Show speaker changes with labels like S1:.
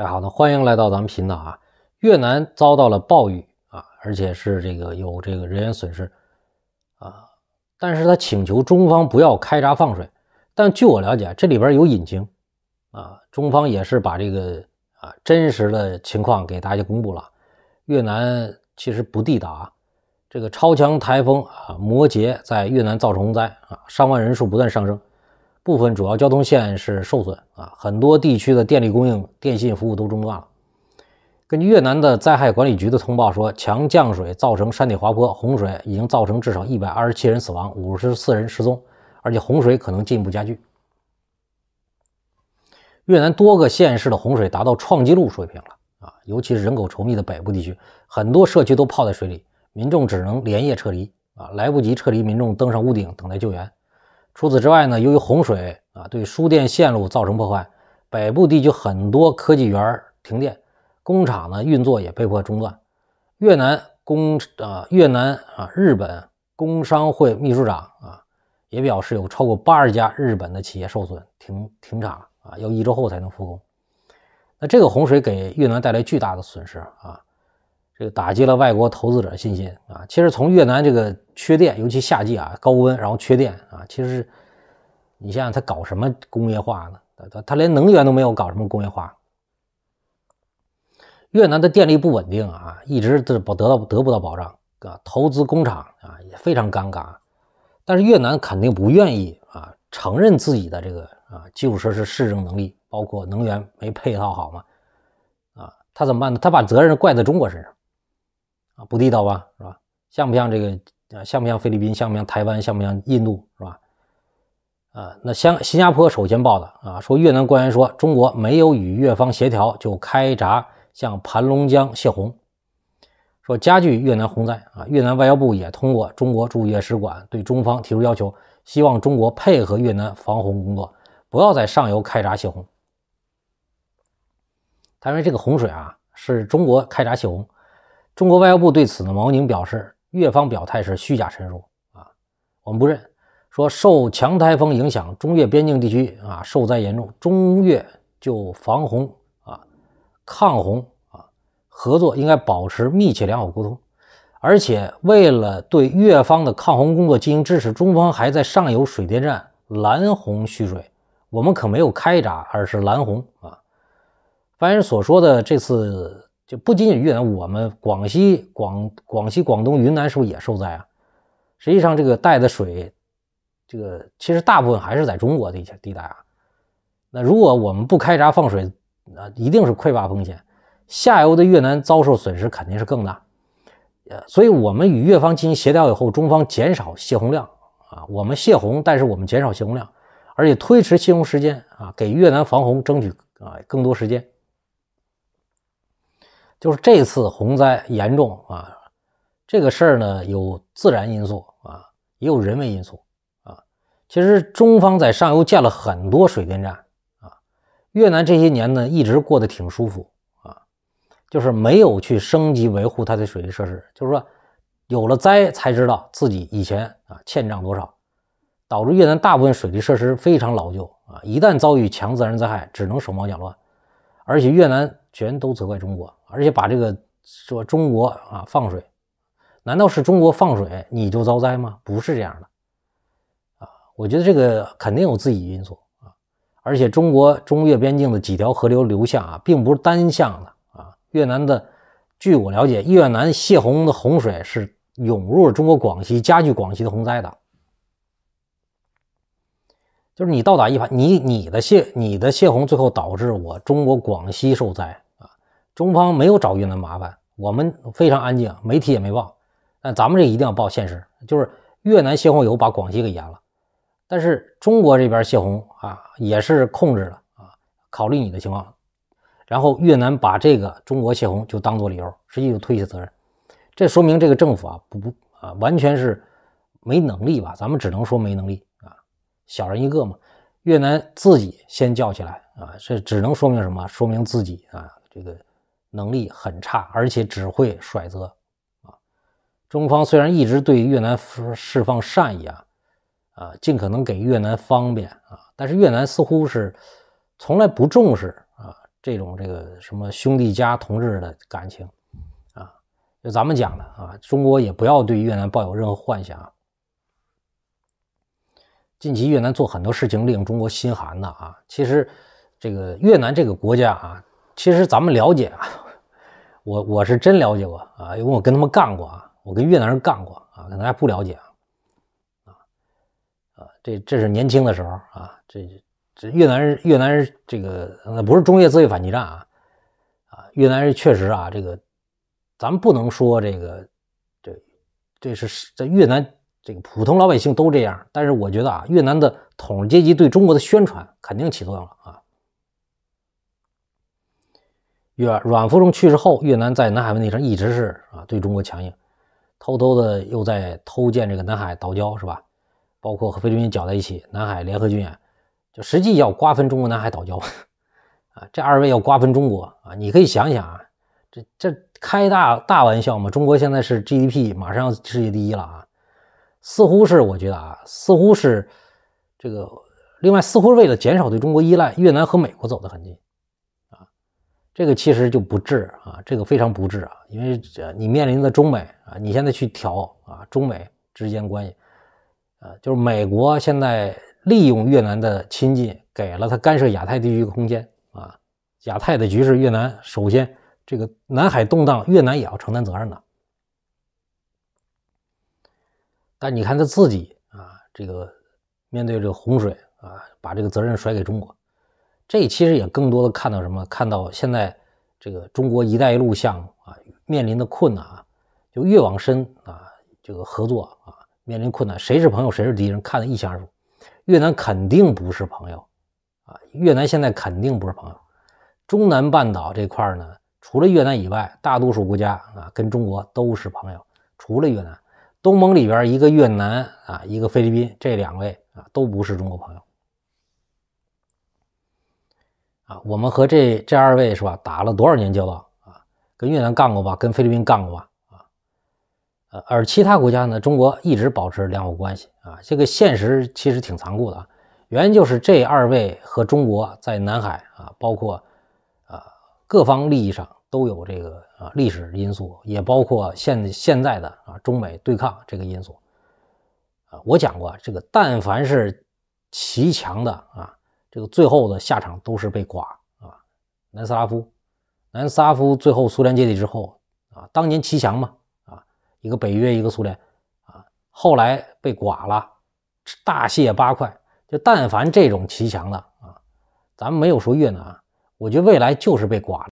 S1: 大家好，呢，欢迎来到咱们频道啊！越南遭到了暴雨啊，而且是这个有这个人员损失啊，但是他请求中方不要开闸放水。但据我了解，这里边有隐情啊，中方也是把这个啊真实的情况给大家公布了。越南其实不地道啊，这个超强台风啊摩羯在越南造成洪灾啊，伤亡人数不断上升。部分主要交通线是受损啊，很多地区的电力供应、电信服务都中断了。根据越南的灾害管理局的通报说，强降水造成山体滑坡、洪水，已经造成至少一百二十七人死亡、五十四人失踪，而且洪水可能进一步加剧。越南多个县市的洪水达到创纪录水平了啊，尤其是人口稠密的北部地区，很多社区都泡在水里，民众只能连夜撤离啊，来不及撤离，民众登上屋顶等待救援。除此之外呢，由于洪水啊，对输电线路造成破坏，北部地区很多科技园停电，工厂呢运作也被迫中断。越南工啊，越南啊，日本工商会秘书长啊，也表示有超过八十家日本的企业受损停停产了啊，要一周后才能复工。那这个洪水给越南带来巨大的损失啊。这个打击了外国投资者信心啊！其实从越南这个缺电，尤其夏季啊高温，然后缺电啊，其实你想想他搞什么工业化呢？他他连能源都没有，搞什么工业化？越南的电力不稳定啊，一直是不得到得不到保障啊，投资工厂啊也非常尴尬。但是越南肯定不愿意啊承认自己的这个啊基础设施市政能力，包括能源没配套好嘛，啊，他怎么办呢？他把责任怪在中国身上。不地道吧，是吧？像不像这个？啊，像不像菲律宾？像不像台湾？像不像印度？是吧？啊，那香新加坡首先报的啊，说越南官员说，中国没有与越方协调就开闸向盘龙江泄洪，说加剧越南洪灾啊。越南外交部也通过中国驻越使馆对中方提出要求，希望中国配合越南防洪工作，不要在上游开闸泄洪。他认为这个洪水啊，是中国开闸泄洪。中国外交部对此呢，毛宁表示，越方表态是虚假陈述啊，我们不认。说受强台风影响，中越边境地区啊受灾严重，中越就防洪啊、抗洪啊合作应该保持密切良好沟通。而且为了对越方的抗洪工作进行支持，中方还在上游水电站拦洪蓄水，我们可没有开闸，而是拦洪啊。发言人所说的这次。就不仅仅越南，我们广西广广西、广东、云南是不是也受灾啊？实际上，这个带的水，这个其实大部分还是在中国的一些地带啊。那如果我们不开闸放水，那一定是溃坝风险。下游的越南遭受损失肯定是更大。呃，所以我们与越方进行协调以后，中方减少泄洪量啊，我们泄洪，但是我们减少泄洪量，而且推迟泄洪时间啊，给越南防洪争取啊更多时间。就是这次洪灾严重啊，这个事儿呢有自然因素啊，也有人为因素啊。其实中方在上游建了很多水电站啊，越南这些年呢一直过得挺舒服啊，就是没有去升级维护它的水利设施。就是说，有了灾才知道自己以前啊欠账多少，导致越南大部分水利设施非常老旧啊，一旦遭遇强自然灾害，只能手忙脚乱。而且越南全都责怪中国。而且把这个说中国啊放水，难道是中国放水你就遭灾吗？不是这样的，啊，我觉得这个肯定有自己因素啊。而且中国中越边境的几条河流流向啊，并不是单向的啊。越南的，据我了解，越南泄洪的洪水是涌入了中国广西，加剧广西的洪灾的。就是你倒打一耙，你你的泄你的泄洪，最后导致我中国广西受灾。中方没有找越南麻烦，我们非常安静，媒体也没报。但咱们这一定要报现实，就是越南泄洪以后把广西给淹了，但是中国这边泄洪啊也是控制了啊，考虑你的情况。然后越南把这个中国泄洪就当做理由，实际就推卸责任。这说明这个政府啊不不啊完全是没能力吧？咱们只能说没能力啊，小人一个嘛。越南自己先叫起来啊，这只能说明什么？说明自己啊这个。能力很差，而且只会甩责啊！中方虽然一直对越南释放善意啊，啊，尽可能给越南方便啊，但是越南似乎是从来不重视啊这种这个什么兄弟家同志的感情啊。
S2: 就咱们讲的
S1: 啊，中国也不要对越南抱有任何幻想。近期越南做很多事情令中国心寒的啊。其实这个越南这个国家啊。其实咱们了解啊，我我是真了解过啊，因为我跟他们干过啊，我跟越南人干过啊，可能还不了解啊啊这这是年轻的时候啊，这这越南人越南人这个那不是中越自卫反击战啊啊，越南人确实啊，这个咱们不能说这个这这是在越南这个普通老百姓都这样，但是我觉得啊，越南的统治阶级对中国的宣传肯定起作用了啊。阮富仲去世后，越南在南海问题上一直是啊对中国强硬，偷偷的又在偷建这个南海岛礁，是吧？包括和菲律宾搅在一起，南海联合军演，就实际要瓜分中国南海岛礁啊！这二位要瓜分中国啊！你可以想想啊，这这开大大玩笑嘛？中国现在是 GDP 马上要世界第一了啊！似乎是我觉得啊，似乎是这个，另外似乎是为了减少对中国依赖，越南和美国走得很近。这个其实就不治啊，这个非常不治啊，因为这你面临的中美啊，你现在去调啊，中美之间关系，啊，就是美国现在利用越南的亲近，给了他干涉亚太地区空间啊，亚太的局势，越南首先这个南海动荡，越南也要承担责任的，但你看他自己啊，这个面对这个洪水啊，把这个责任甩给中国。这其实也更多的看到什么？看到现在这个中国“一带一路”项目啊面临的困难啊，就越往深啊，这个合作啊面临困难。谁是朋友，谁是敌人，看得一清二楚。越南肯定不是朋友啊，越南现在肯定不是朋友。中南半岛这块呢，除了越南以外，大多数国家啊跟中国都是朋友，除了越南。东盟里边一个越南啊，一个菲律宾，这两位啊都不是中国朋友。啊，我们和这这二位是吧，打了多少年交道啊？跟越南干过吧？跟菲律宾干过吧？啊，呃，而其他国家呢，中国一直保持良好关系啊。这个现实其实挺残酷的啊。原因就是这二位和中国在南海啊，包括啊各方利益上都有这个啊历史因素，也包括现现在的啊中美对抗这个因素啊。我讲过，这个但凡是齐强的啊。这个最后的下场都是被剐啊，南斯拉夫，南斯拉夫最后苏联解体之后啊，当年齐强嘛啊，一个北约一个苏联啊，后来被剐了，大卸八块。就但凡这种齐强的啊，咱们没有说越南，我觉得未来就是被剐了。